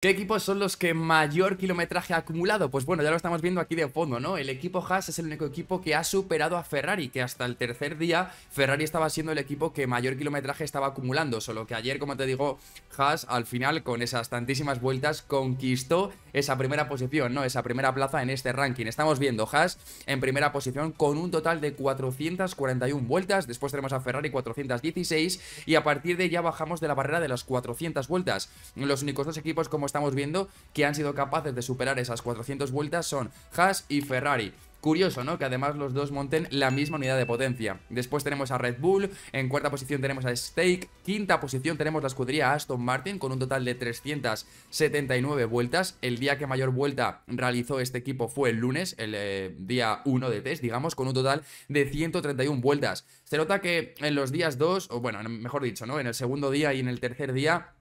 ¿Qué equipos son los que mayor kilometraje ha acumulado? Pues bueno, ya lo estamos viendo aquí de fondo, ¿no? El equipo Haas es el único equipo que ha superado a Ferrari, que hasta el tercer día Ferrari estaba siendo el equipo que mayor kilometraje estaba acumulando, solo que ayer, como te digo, Haas al final con esas tantísimas vueltas conquistó esa primera posición, ¿no? Esa primera plaza en este ranking. Estamos viendo Haas en primera posición con un total de 441 vueltas. Después tenemos a Ferrari 416 y a partir de ya bajamos de la barrera de las 400 vueltas. Los únicos dos equipos, como estamos viendo, que han sido capaces de superar esas 400 vueltas son Haas y Ferrari. Curioso, ¿no? Que además los dos monten la misma unidad de potencia. Después tenemos a Red Bull, en cuarta posición tenemos a Stake, quinta posición tenemos la escudería Aston Martin con un total de 379 vueltas. El día que mayor vuelta realizó este equipo fue el lunes, el eh, día 1 de test, digamos, con un total de 131 vueltas. Se nota que en los días 2, o bueno, mejor dicho, ¿no? En el segundo día y en el tercer día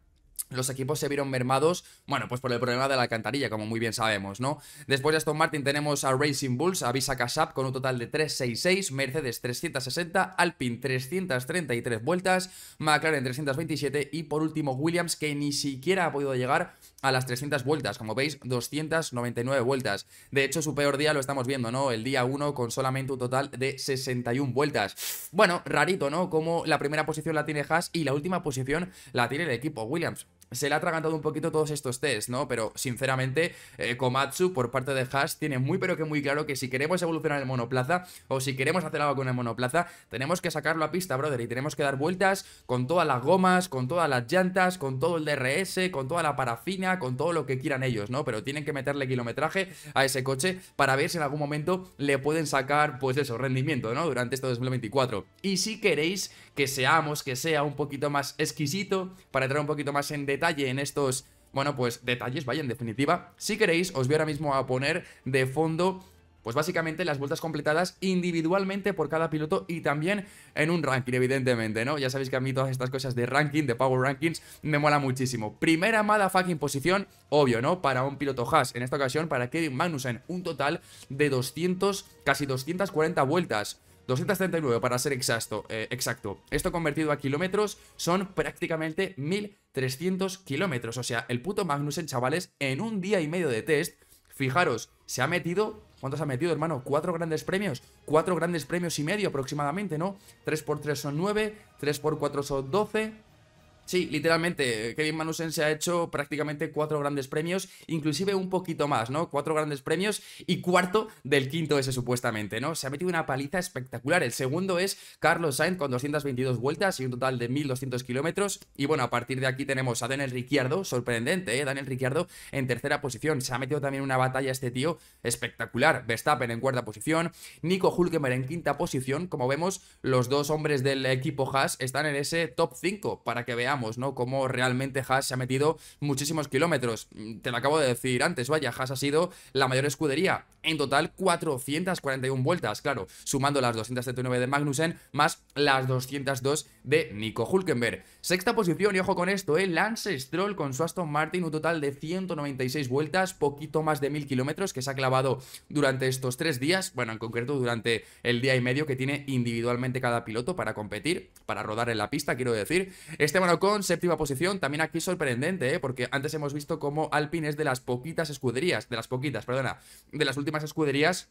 los equipos se vieron mermados, bueno, pues por el problema de la alcantarilla, como muy bien sabemos, ¿no? Después de Aston Martin tenemos a Racing Bulls, a Visa App con un total de 366, Mercedes 360, Alpine 333 vueltas, McLaren 327 y por último Williams que ni siquiera ha podido llegar a las 300 vueltas, como veis, 299 vueltas. De hecho, su peor día lo estamos viendo, ¿no? El día 1 con solamente un total de 61 vueltas. Bueno, rarito, ¿no? Como la primera posición la tiene Haas y la última posición la tiene el equipo Williams se le ha atragantado un poquito todos estos tests, ¿no? Pero sinceramente, eh, Komatsu por parte de Hash tiene muy pero que muy claro que si queremos evolucionar el monoplaza o si queremos hacer algo con el monoplaza, tenemos que sacarlo a pista, brother, y tenemos que dar vueltas con todas las gomas, con todas las llantas, con todo el DRS, con toda la parafina, con todo lo que quieran ellos, ¿no? Pero tienen que meterle kilometraje a ese coche para ver si en algún momento le pueden sacar, pues eso, rendimiento, ¿no? Durante este 2024. Y si queréis que seamos, que sea un poquito más exquisito, para entrar un poquito más en detalle, detalle en estos, bueno, pues detalles, vaya, en definitiva. Si queréis, os voy ahora mismo a poner de fondo pues básicamente las vueltas completadas individualmente por cada piloto y también en un ranking, evidentemente, ¿no? Ya sabéis que a mí todas estas cosas de ranking, de power rankings, me mola muchísimo. Primera motherfucking posición, obvio, ¿no? Para un piloto Haas, en esta ocasión para Kevin Magnussen, un total de 200, casi 240 vueltas. 239 para ser exacto, eh, exacto. Esto convertido a kilómetros son prácticamente 1300 kilómetros. O sea, el puto Magnussen, chavales, en un día y medio de test, fijaros, se ha metido... ¿Cuántos ha metido, hermano? Cuatro grandes premios. Cuatro grandes premios y medio aproximadamente, ¿no? 3x3 son 9, 3x4 son 12... Sí, literalmente, eh, Kevin Manusen se ha hecho prácticamente cuatro grandes premios, inclusive un poquito más, ¿no? Cuatro grandes premios y cuarto del quinto ese supuestamente, ¿no? Se ha metido una paliza espectacular. El segundo es Carlos Sainz con 222 vueltas y un total de 1200 kilómetros. Y bueno, a partir de aquí tenemos a Daniel Ricciardo, sorprendente, ¿eh? Daniel Ricciardo en tercera posición. Se ha metido también una batalla este tío espectacular. Verstappen en cuarta posición, Nico Hulkemer en quinta posición. Como vemos, los dos hombres del equipo Haas están en ese top 5 para que veamos ¿no? Cómo realmente Haas se ha metido muchísimos kilómetros. Mm, te lo acabo de decir antes, vaya, Haas ha sido la mayor escudería en total 441 vueltas, claro, sumando las 279 de Magnussen más las 202 de Nico Hulkenberg. Sexta posición, y ojo con esto, eh, Lance Stroll con su Aston Martin, un total de 196 vueltas, poquito más de 1000 kilómetros que se ha clavado durante estos tres días, bueno, en concreto durante el día y medio que tiene individualmente cada piloto para competir, para rodar en la pista, quiero decir. este Ocon, séptima posición, también aquí sorprendente, eh, porque antes hemos visto como Alpine es de las poquitas escuderías, de las poquitas, perdona, de las últimas escuderías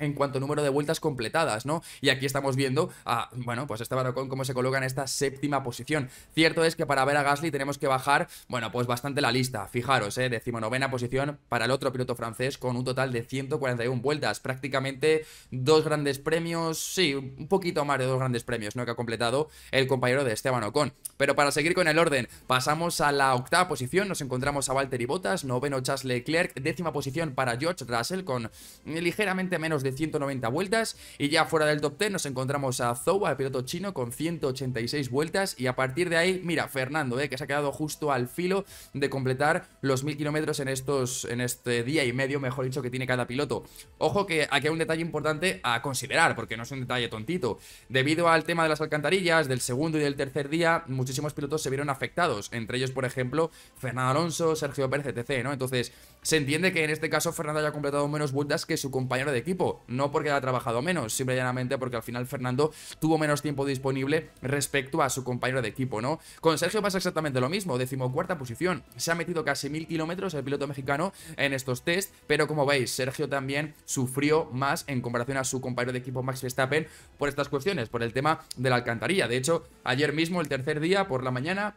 en cuanto número de vueltas completadas, ¿no? Y aquí estamos viendo a, bueno, pues Esteban Ocon cómo se coloca en esta séptima posición. Cierto es que para ver a Gasly tenemos que bajar, bueno, pues bastante la lista. Fijaros, ¿eh? Decimonovena posición para el otro piloto francés con un total de 141 vueltas. Prácticamente dos grandes premios, sí, un poquito más de dos grandes premios, ¿no? Que ha completado el compañero de Esteban Ocon. Pero para seguir con el orden, pasamos a la octava posición, nos encontramos a Valtteri Bottas, noveno Charles Leclerc, décima posición para George Russell con ligeramente menos de 190 vueltas y ya fuera del top 10 nos encontramos a Zhou, el piloto chino, con 186 vueltas y a partir de ahí, mira, Fernando, eh, que se ha quedado justo al filo de completar los 1000 kilómetros en, estos, en este día y medio, mejor dicho, que tiene cada piloto. Ojo que aquí hay un detalle importante a considerar, porque no es un detalle tontito. Debido al tema de las alcantarillas, del segundo y del tercer día, muchísimos pilotos se vieron afectados, entre ellos, por ejemplo, Fernando Alonso, Sergio Pérez, etc. ¿no? Entonces, se entiende que en este caso Fernando haya completado menos vueltas que su compañero de equipo, no porque haya trabajado menos, simplemente porque al final Fernando tuvo menos tiempo disponible respecto a su compañero de equipo, ¿no? Con Sergio pasa exactamente lo mismo, decimocuarta posición, se ha metido casi mil kilómetros el piloto mexicano en estos test, pero como veis, Sergio también sufrió más en comparación a su compañero de equipo Max Verstappen por estas cuestiones, por el tema de la alcantarilla. De hecho, ayer mismo, el tercer día, por la mañana,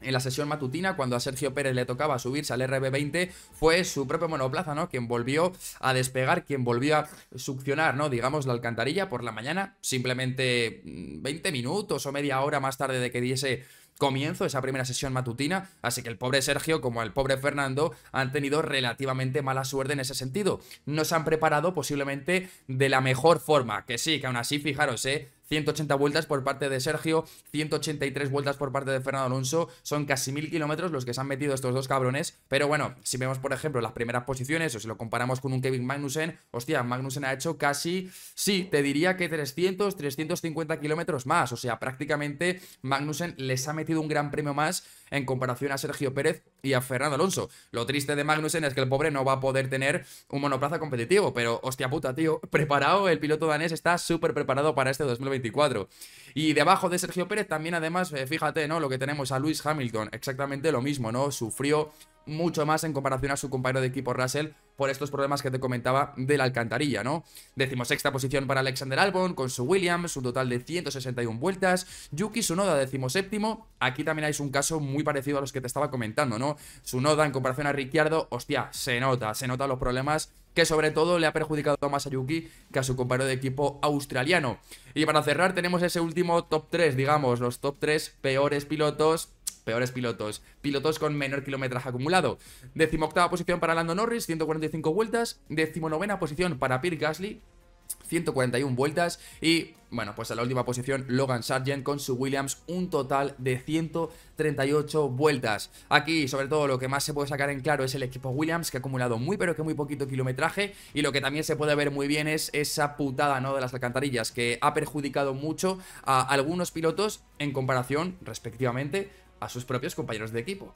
en la sesión matutina, cuando a Sergio Pérez le tocaba subirse al RB20, fue su propio monoplaza, ¿no? Quien volvió a despegar, quien volvió a succionar, ¿no? Digamos, la alcantarilla por la mañana, simplemente 20 mm, minutos o media hora más tarde de que diese comienzo, esa primera sesión matutina, así que el pobre Sergio como el pobre Fernando han tenido relativamente mala suerte en ese sentido. No se han preparado posiblemente de la mejor forma, que sí, que aún así, fijaros, ¿eh? 180 vueltas por parte de Sergio, 183 vueltas por parte de Fernando Alonso, son casi 1.000 kilómetros los que se han metido estos dos cabrones, pero bueno, si vemos por ejemplo las primeras posiciones o si lo comparamos con un Kevin Magnussen, hostia, Magnussen ha hecho casi, sí, te diría que 300, 350 kilómetros más, o sea, prácticamente Magnussen les ha metido un gran premio más en comparación a Sergio Pérez y a Fernando Alonso. Lo triste de Magnussen es que el pobre no va a poder tener un monoplaza competitivo, pero hostia puta, tío, preparado, el piloto danés está súper preparado para este 2024. Y debajo de Sergio Pérez también además, eh, fíjate, ¿no? Lo que tenemos a Luis Hamilton, exactamente lo mismo, ¿no? Sufrió mucho más en comparación a su compañero de equipo Russell por estos problemas que te comentaba de la alcantarilla, ¿no? Decimos sexta posición para Alexander Albon con su Williams, un total de 161 vueltas. Yuki Tsunoda, decimos séptimo. Aquí también hay un caso muy parecido a los que te estaba comentando, ¿no? Su noda en comparación a Ricciardo, hostia, se nota, se nota los problemas que sobre todo le ha perjudicado más a Yuki que a su compañero de equipo australiano. Y para cerrar tenemos ese último top 3, digamos, los top 3 peores pilotos peores pilotos, pilotos con menor kilometraje acumulado. Decimoctava posición para Lando Norris, 145 vueltas. novena posición para Pierre Gasly, 141 vueltas y bueno, pues a la última posición Logan Sargent con su Williams un total de 138 vueltas. Aquí, sobre todo, lo que más se puede sacar en claro es el equipo Williams, que ha acumulado muy pero que muy poquito kilometraje y lo que también se puede ver muy bien es esa putada ¿no? de las alcantarillas que ha perjudicado mucho a algunos pilotos en comparación, respectivamente, a sus propios compañeros de equipo.